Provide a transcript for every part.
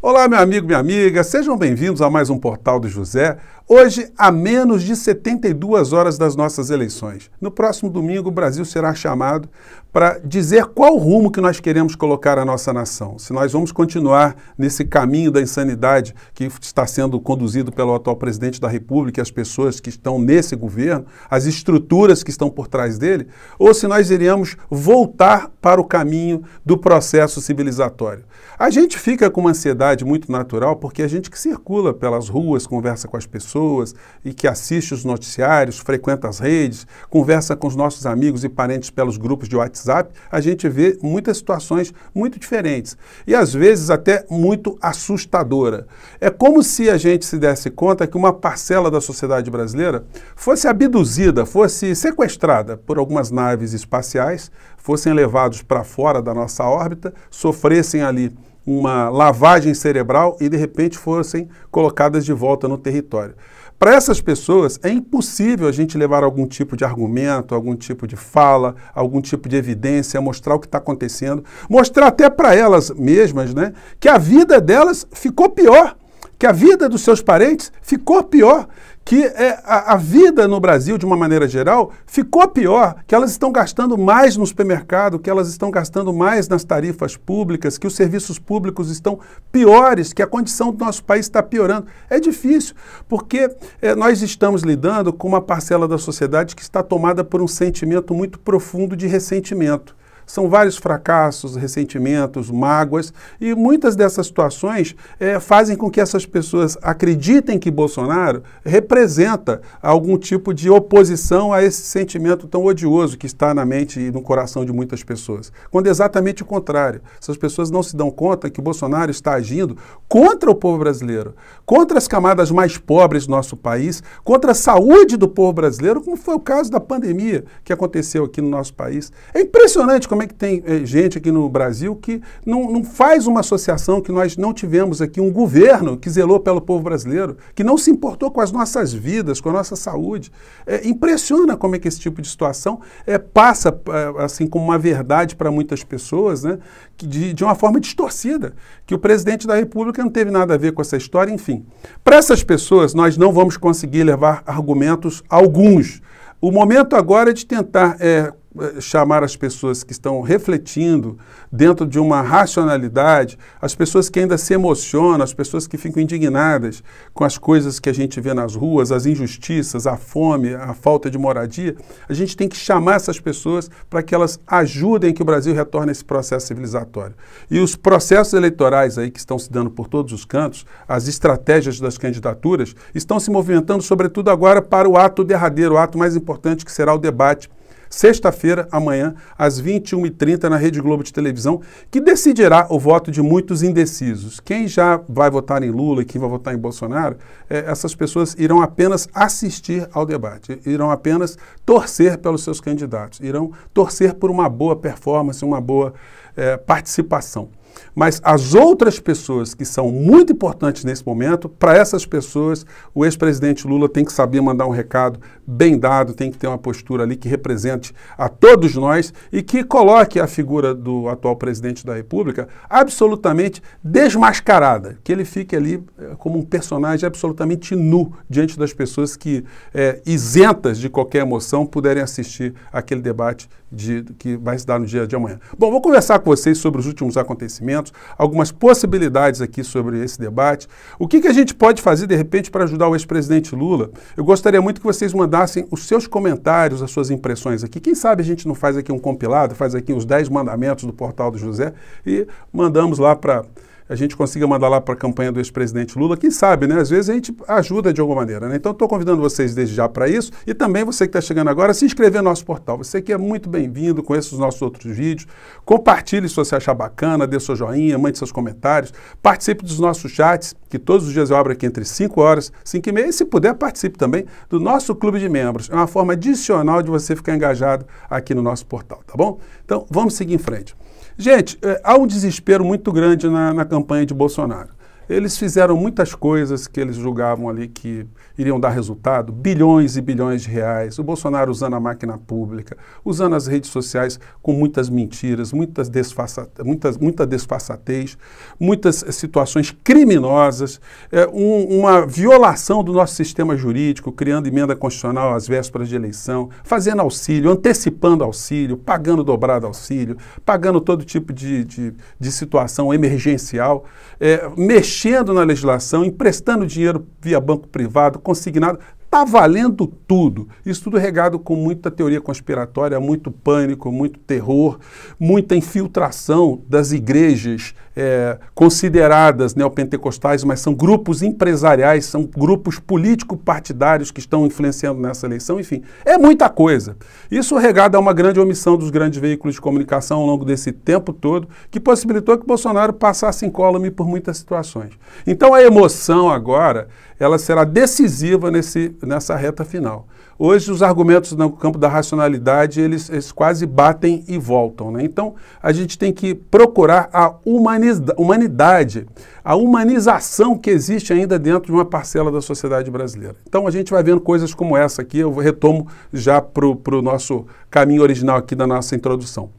Olá, meu amigo, minha amiga, sejam bem-vindos a mais um Portal do José, Hoje, a menos de 72 horas das nossas eleições. No próximo domingo, o Brasil será chamado para dizer qual rumo que nós queremos colocar a nossa nação. Se nós vamos continuar nesse caminho da insanidade que está sendo conduzido pelo atual presidente da República e as pessoas que estão nesse governo, as estruturas que estão por trás dele, ou se nós iríamos voltar para o caminho do processo civilizatório. A gente fica com uma ansiedade muito natural porque a gente que circula pelas ruas, conversa com as pessoas, pessoas e que assiste os noticiários, frequenta as redes, conversa com os nossos amigos e parentes pelos grupos de WhatsApp, a gente vê muitas situações muito diferentes e às vezes até muito assustadora. É como se a gente se desse conta que uma parcela da sociedade brasileira fosse abduzida, fosse sequestrada por algumas naves espaciais, fossem levados para fora da nossa órbita, sofressem ali uma lavagem cerebral e de repente fossem colocadas de volta no território. Para essas pessoas é impossível a gente levar algum tipo de argumento, algum tipo de fala, algum tipo de evidência, mostrar o que está acontecendo, mostrar até para elas mesmas, né, que a vida delas ficou pior que a vida dos seus parentes ficou pior, que é, a, a, vida no Brasil, de uma maneira geral, ficou pior, que elas estão gastando mais no supermercado, que elas estão gastando mais nas tarifas públicas, que os serviços públicos estão piores, que a condição do nosso país está piorando. É difícil, porque é, nós estamos lidando com uma parcela da sociedade que está tomada por um sentimento muito profundo de ressentimento. São vários fracassos, ressentimentos, mágoas, e muitas dessas situações é, fazem com que essas pessoas acreditem que Bolsonaro representa algum tipo de oposição a esse sentimento tão odioso que está na mente e no coração de muitas pessoas. Quando é exatamente o contrário. Essas pessoas não se dão conta que Bolsonaro está agindo contra o povo brasileiro, contra as camadas mais pobres do nosso país, contra a saúde do povo brasileiro, como foi o caso da pandemia que aconteceu aqui no nosso país. É impressionante como como é que tem é, gente aqui no Brasil que não, não faz uma associação que nós não tivemos aqui um governo que zelou pelo povo brasileiro, que não se importou com as nossas vidas, com a nossa saúde. É, impressiona como é que esse tipo de situação é, passa eh, assim como uma verdade para muitas pessoas, né, que de, de uma forma distorcida, que o presidente da República não teve nada a ver com essa história, enfim. Para essas pessoas, nós não vamos conseguir levar argumentos alguns. O momento agora é de tentar é, eh, chamar as pessoas que estão refletindo dentro de uma racionalidade, as pessoas que ainda se emocionam, as pessoas que ficam indignadas com as coisas que a gente vê nas ruas, as injustiças, a fome, a falta de moradia, a gente tem que chamar essas pessoas para que elas ajudem que o Brasil retorne a esse processo civilizatório. E os processos eleitorais aí que estão se dando por todos os cantos, as estratégias das candidaturas, estão se movimentando sobretudo agora para o ato derradeiro, o ato mais importante que será o debate sexta-feira, amanhã, às 21h30, na Rede Globo de Televisão, que decidirá o voto de muitos indecisos. Quem já vai votar em Lula e quem vai votar em Bolsonaro, é, essas pessoas irão apenas assistir ao debate, irão apenas torcer pelos seus candidatos, irão torcer por uma boa performance, uma boa é, participação. Mas as outras pessoas que são muito importantes nesse momento, para essas pessoas, o ex-presidente Lula tem que saber mandar um recado bem dado, tem que ter uma postura ali que represente a todos nós e que coloque a figura do atual presidente da República absolutamente desmascarada, que ele fique ali eh, como um personagem absolutamente nu diante das pessoas que, é, isentas de qualquer emoção, puderem assistir aquele debate de, que vai se dar no dia de amanhã. Bom, vou conversar com vocês sobre os últimos acontecimentos algumas possibilidades aqui sobre esse debate. O que, que a gente pode fazer, de repente, para ajudar o ex-presidente Lula? Eu gostaria muito que vocês mandassem os seus comentários, as suas impressões aqui. Quem sabe a gente não faz aqui um compilado, faz aqui os 10 mandamentos do Portal do José e mandamos lá para a gente consiga mandar lá para a campanha do ex-presidente Lula, quem sabe, né? Às vezes a gente ajuda de alguma maneira, né? Então estou convidando vocês desde já para isso e também você que está chegando agora, se inscrever no nosso portal. Você que é muito bem-vindo, conheça os nossos outros vídeos, compartilhe se você achar bacana, dê seu joinha, mande seus comentários, participe dos nossos chats, que todos os dias eu abro aqui entre 5 horas, 5 e meia, e se puder participe também do nosso clube de membros. É uma forma adicional de você ficar engajado aqui no nosso portal, tá bom? Então vamos seguir em frente. Gente, é, há um desespero muito grande na, na campanha de Bolsonaro. Eles fizeram muitas coisas que eles julgavam ali que iriam dar resultado, bilhões e bilhões de reais. O Bolsonaro usando a máquina pública, usando as redes sociais com muitas mentiras, muitas desfaça, muitas, muita desfaçatez, muitas eh, situações criminosas, é, um, uma violação do nosso sistema jurídico, criando emenda constitucional às vésperas de eleição, fazendo auxílio, antecipando auxílio, pagando dobrado auxílio, pagando todo tipo de, de, de situação emergencial, é, mexendo mexendo na legislação, emprestando dinheiro via banco privado, consignado, está valendo tudo. Isso tudo regado com muita teoria conspiratória, muito pânico, muito terror, muita infiltração das igrejas é, consideradas neopentecostais, mas são grupos empresariais, são grupos político-partidários que estão influenciando nessa eleição, enfim, é muita coisa. Isso regado a uma grande omissão dos grandes veículos de comunicação ao longo desse tempo todo, que possibilitou que Bolsonaro passasse incólume por muitas situações. Então a emoção agora, ela será decisiva nesse, nessa reta final. Hoje os argumentos no campo da racionalidade, eles, eles quase batem e voltam. Né? Então a gente tem que procurar a humanidade, a humanização que existe ainda dentro de uma parcela da sociedade brasileira. Então a gente vai vendo coisas como essa aqui, eu retomo já para o nosso caminho original aqui da nossa introdução.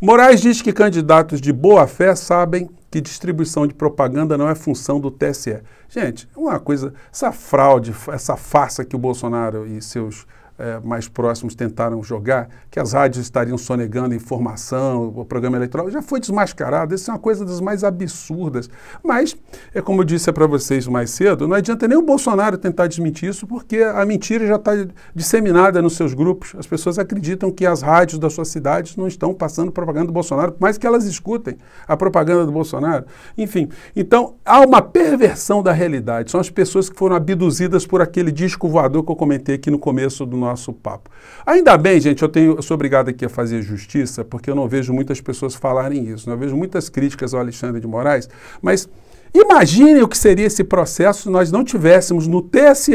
Moraes diz que candidatos de boa fé sabem que distribuição de propaganda não é função do TSE. Gente, uma coisa, essa fraude, essa farsa que o Bolsonaro e seus é, mais próximos tentaram jogar, que as rádios estariam sonegando informação, o programa eleitoral, já foi desmascarado. Isso é uma coisa das mais absurdas. Mas, é como eu disse para vocês mais cedo, não adianta nem o Bolsonaro tentar desmentir isso, porque a mentira já está disseminada nos seus grupos. As pessoas acreditam que as rádios da sua cidade não estão passando propaganda do Bolsonaro, por mais que elas escutem a propaganda do Bolsonaro. Enfim, então há uma perversão da realidade. São as pessoas que foram abduzidas por aquele disco voador que eu comentei aqui no começo do nosso nosso papo. Ainda bem, gente, eu, tenho, eu sou obrigado aqui a fazer justiça, porque eu não vejo muitas pessoas falarem isso. Não né? vejo muitas críticas ao Alexandre de Moraes, mas Imaginem o que seria esse processo se nós não tivéssemos no TSE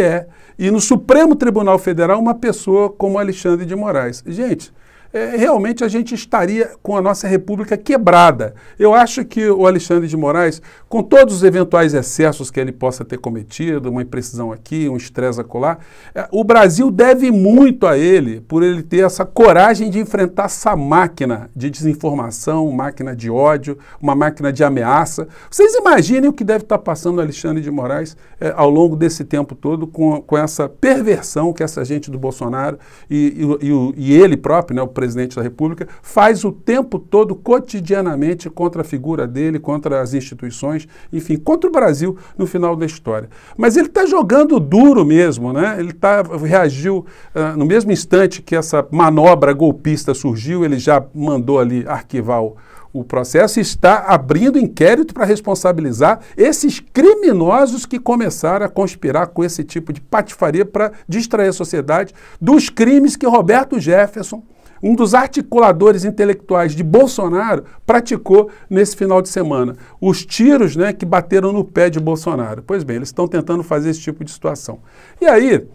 e no Supremo Tribunal Federal uma pessoa como Alexandre de Moraes. Gente, é, realmente a gente estaria com a nossa República quebrada. Eu acho que o Alexandre de Moraes, com todos os eventuais excessos que ele possa ter cometido, uma imprecisão aqui, um estresse acolá, é, o Brasil deve muito a ele por ele ter essa coragem de enfrentar essa máquina de desinformação, máquina de ódio, uma máquina de ameaça. Vocês imaginem o que deve estar passando o Alexandre de Moraes é, ao longo desse tempo todo com, com essa perversão que essa gente do Bolsonaro e, e, e, e ele próprio, né, o presidente da República faz o tempo todo, cotidianamente, contra a figura dele, contra as instituições, enfim, contra o Brasil no final da história. Mas ele está jogando duro mesmo, né? Ele tá, reagiu uh, no mesmo instante que essa manobra golpista surgiu, ele já mandou ali arquivar o, o processo está abrindo inquérito para responsabilizar esses criminosos que começaram a conspirar com esse tipo de patifaria para distrair a sociedade dos crimes que Roberto Jefferson um dos articuladores intelectuais de Bolsonaro, praticou nesse final de semana. Os tiros né, que bateram no pé de Bolsonaro. Pois bem, eles estão tentando fazer esse tipo de situação. E aí,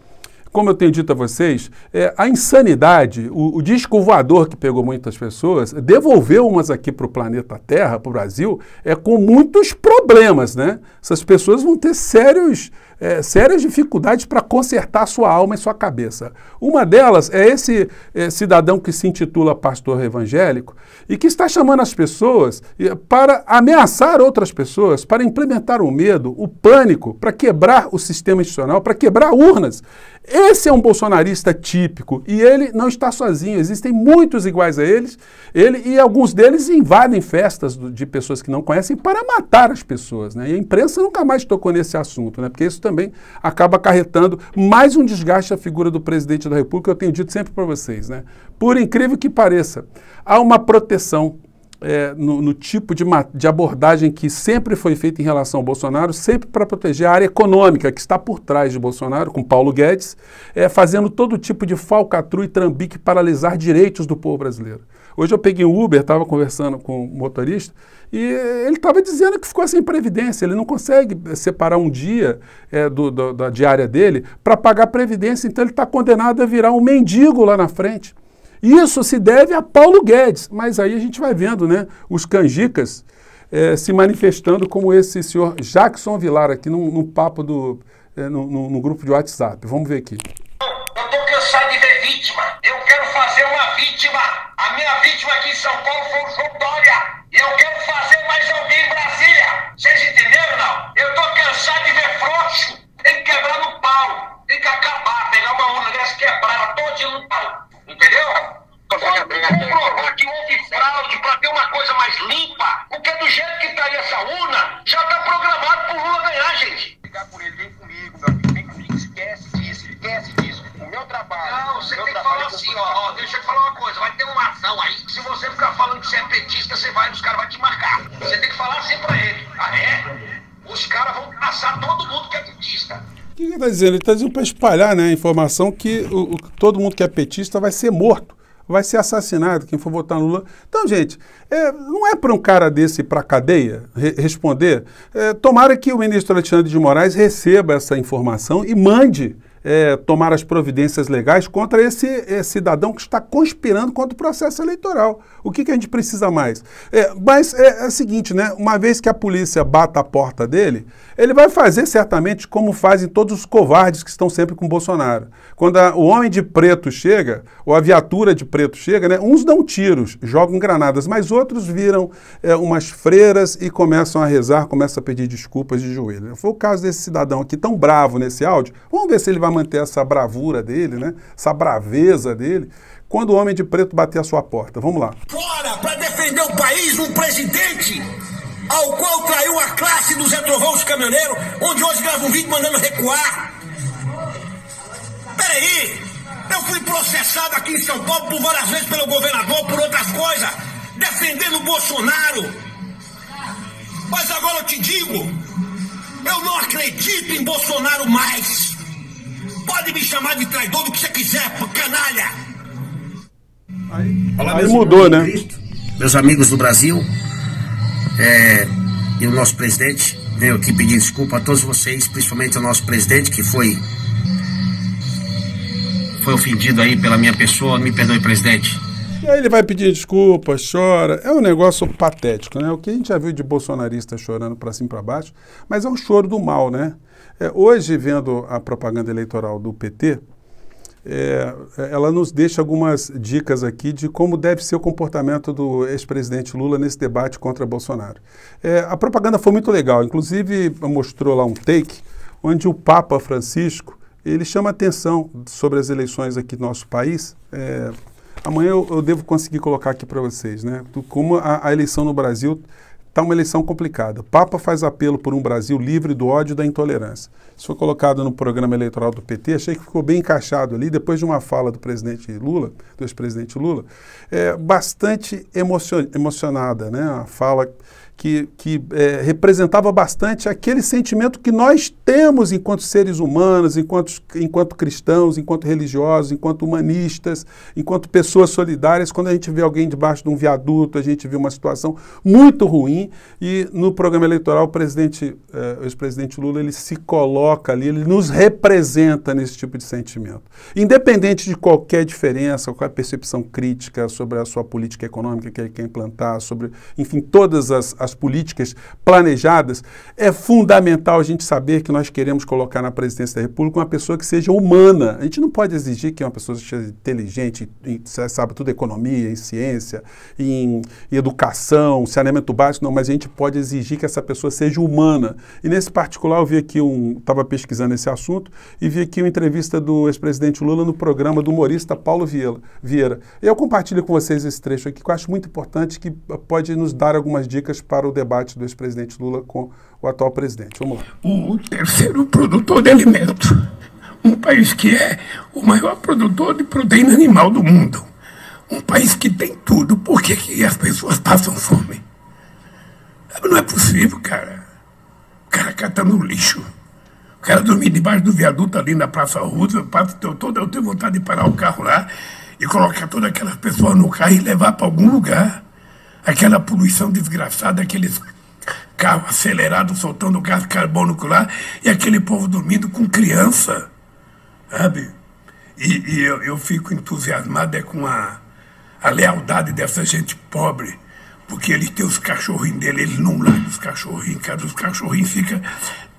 como eu tenho dito a vocês, é, a insanidade, o, o disco voador que pegou muitas pessoas, devolveu umas aqui para o planeta Terra, para o Brasil, é com muitos problemas, né? Essas pessoas vão ter sérios é, sérias dificuldades para consertar sua alma e sua cabeça. Uma delas é esse é, cidadão que se intitula pastor evangélico e que está chamando as pessoas para ameaçar outras pessoas, para implementar o medo, o pânico, para quebrar o sistema institucional, para quebrar urnas. Esse é um bolsonarista típico e ele não está sozinho. Existem muitos iguais a eles. Ele e alguns deles invadem festas de pessoas que não conhecem para matar as pessoas. Né? E a imprensa nunca mais tocou nesse assunto, né? porque isso também também acaba acarretando mais um desgaste à figura do presidente da República, eu tenho dito sempre para vocês. Né? Por incrível que pareça, há uma proteção é, no, no, tipo de, de, abordagem que sempre foi feita em relação ao Bolsonaro, sempre para proteger a área econômica que está por trás de Bolsonaro, com Paulo Guedes, é, fazendo todo tipo de falcatrua e trambique paralisar direitos do povo brasileiro. Hoje eu peguei um Uber, estava conversando com o um motorista, e ele estava dizendo que ficou sem previdência, ele não consegue separar um dia é, do, do, da diária dele para pagar previdência, então ele está condenado a virar um mendigo lá na frente. Isso se deve a Paulo Guedes, mas aí a gente vai vendo né, os canjicas é, se manifestando como esse senhor Jackson Vilar aqui no, no papo do, é, no, no, no grupo de WhatsApp. Vamos ver aqui. Eu estou cansado de ver vítima, eu quero fazer uma vítima. A minha vítima aqui em São Paulo foi o João Dória. E eu quero fazer mais alguém em Brasília. Seja O que ele está dizendo? Ele está dizendo para espalhar né, a informação que o, o, todo mundo que é petista vai ser morto, vai ser assassinado, quem for votar no Lula. Então, gente, é, não é para um cara desse ir para a cadeia re responder. É, tomara que o ministro Alexandre de Moraes receba essa informação e mande é, tomar as providências legais contra esse, é, cidadão que está conspirando contra o processo eleitoral. O que, que a gente precisa mais? É, mas é, é, o seguinte, né? Uma vez que a polícia bata a porta dele, ele vai fazer certamente como fazem todos os covardes que estão sempre com Bolsonaro. Quando a, o homem de preto chega, ou a viatura de preto chega, né? Uns dão tiros, jogam granadas, mas outros viram é, umas freiras e começam a rezar, começam a pedir desculpas de joelho. Foi o caso desse cidadão aqui tão bravo nesse áudio. Vamos ver se ele vai manter essa bravura dele, né? Essa braveza dele, quando o homem de preto bater a sua porta. Vamos lá. Fora para defender o país, um presidente ao qual traiu a classe dos retrovãos caminhoneiros, onde hoje grava um vídeo mandando recuar. Peraí, eu fui processado aqui em São Paulo por várias vezes pelo governador, por outras coisas, defendendo o Bolsonaro. Mas agora eu te digo, eu não acredito em Bolsonaro mais pode me chamar de traidor do que você quiser, canalha! Aí, Olá, aí mudou, né? Cristo, meus amigos do Brasil é, e o nosso presidente, venho aqui pedir desculpa a todos vocês, principalmente ao nosso presidente que foi foi ofendido aí pela minha pessoa. Me perdoe, presidente. E aí ele vai pedir desculpas chora. É um negócio patético, né? O que a gente já viu de bolsonarista chorando para cima e para baixo, mas é um choro do mal, né? É, hoje, vendo a propaganda eleitoral do PT, é, ela nos deixa algumas dicas aqui de como deve ser o comportamento do ex-presidente Lula nesse debate contra Bolsonaro. É, a propaganda foi muito legal, inclusive mostrou lá um take onde o Papa Francisco ele chama atenção sobre as eleições aqui no nosso país. É, Amanhã eu, eu devo conseguir colocar aqui para vocês, né? Como a, a eleição no Brasil está uma eleição complicada. Papa faz apelo por um Brasil livre do ódio e da intolerância. Isso foi colocado no programa eleitoral do PT, achei que ficou bem encaixado ali, depois de uma fala do presidente Lula, do ex-presidente Lula, é, bastante emocion, emocionada, né? A fala que, que é, representava bastante aquele sentimento que nós temos enquanto seres humanos, enquanto, enquanto cristãos, enquanto religiosos, enquanto humanistas, enquanto pessoas solidárias, quando a gente vê alguém debaixo de um viaduto, a gente vê uma situação muito ruim e no programa eleitoral o presidente, é, o ex-presidente Lula, ele se coloca ali, ele nos representa nesse tipo de sentimento. Independente de qualquer diferença, qualquer percepção crítica sobre a sua política econômica que ele quer implantar, sobre, enfim, todas as as políticas planejadas, é fundamental a gente saber que nós queremos colocar na presidência da República uma pessoa que seja humana. A gente não pode exigir que uma pessoa seja inteligente, sabe tudo, economia, em ciência, em, educação, saneamento básico, não, mas a gente pode exigir que essa pessoa seja humana. E nesse particular, eu vi aqui um. Estava pesquisando esse assunto e vi aqui uma entrevista do ex-presidente Lula no programa do humorista Paulo Vieira. Eu compartilho com vocês esse trecho aqui, que eu acho muito importante, que pode nos dar algumas dicas para para o debate do ex-presidente Lula com o atual presidente. Vamos lá. O terceiro produtor de alimento. Um país que é o maior produtor de proteína animal do mundo. Um país que tem tudo. Por que, que as pessoas passam fome? Não é possível, cara. O cara catando lixo. O cara dormir debaixo do viaduto ali na Praça Rosa. Eu, toda, eu tenho vontade de parar o carro lá e colocar todas aquelas pessoas no carro e levar para algum lugar aquela poluição desgraçada, aqueles carros acelerados soltando gás carbônico lá, e aquele povo dormindo com criança, sabe? E, e eu, eu, fico entusiasmado é com a, a lealdade dessa gente pobre, porque eles têm os cachorrinhos dele, eles não largam os cachorrinhos, cara, os cachorrinhos ficam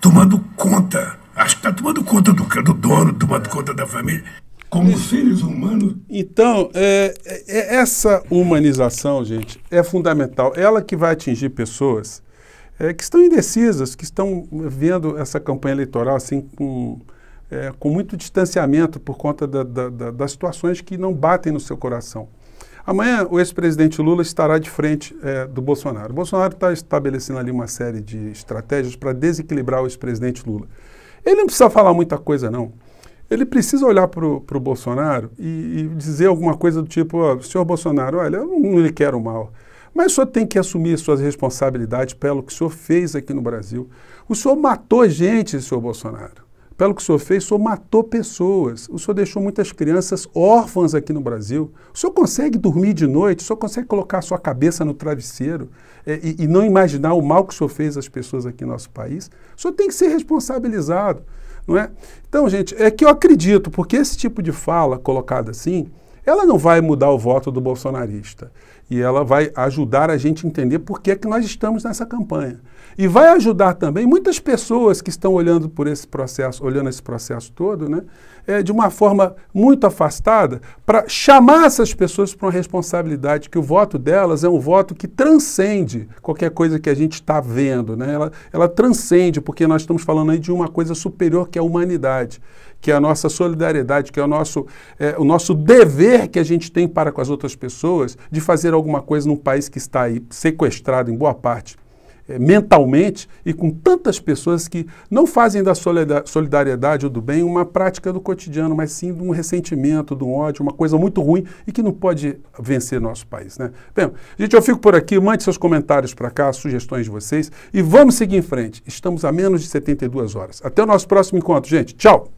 tomando conta, acho que está tomando conta do, do dono, tomando conta da família como seres humanos. Então, é, é, é, essa humanização, gente, é fundamental. Ela que vai atingir pessoas é, que estão indecisas, que estão vendo essa campanha eleitoral assim com, é, com muito distanciamento por conta da, da, da, das situações que não batem no seu coração. Amanhã o ex-presidente Lula estará de frente é, do Bolsonaro. O Bolsonaro está estabelecendo ali uma série de estratégias para desequilibrar o ex-presidente Lula. Ele não precisa falar muita coisa, não ele precisa olhar para o Bolsonaro e, e, dizer alguma coisa do tipo, oh, senhor Bolsonaro, olha, eu não lhe quero mal, mas o senhor tem que assumir suas responsabilidades pelo que o senhor fez aqui no Brasil. O senhor matou gente, senhor Bolsonaro. Pelo que o senhor fez, o senhor matou pessoas. O senhor deixou muitas crianças órfãs aqui no Brasil. O senhor consegue dormir de noite? O senhor consegue colocar sua cabeça no travesseiro é, e, e não imaginar o mal que o senhor fez às pessoas aqui no nosso país? O senhor tem que ser responsabilizado. Não é? Então, gente, é que eu acredito, porque esse tipo de fala colocada assim, ela não vai mudar o voto do bolsonarista e ela vai ajudar a gente a entender por que, é que nós estamos nessa campanha. E vai ajudar também muitas pessoas que estão olhando por esse processo, olhando esse processo todo, né, é, de uma forma muito afastada, para chamar essas pessoas para uma responsabilidade, que o voto delas é um voto que transcende qualquer coisa que a gente está vendo. Né? Ela, ela transcende, porque nós estamos falando aí de uma coisa superior que é a humanidade, que é a nossa solidariedade, que é o nosso, é, o nosso dever que a gente tem para com as outras pessoas de fazer fazer alguma coisa num país que está aí sequestrado em boa parte é, mentalmente e com tantas pessoas que não fazem da solidariedade ou do bem uma prática do cotidiano, mas sim de um ressentimento, de um ódio, uma coisa muito ruim e que não pode vencer nosso país. Né? Bem, gente, eu fico por aqui, mande seus comentários para cá, sugestões de vocês e vamos seguir em frente. Estamos a menos de 72 horas. Até o nosso próximo encontro, gente. Tchau!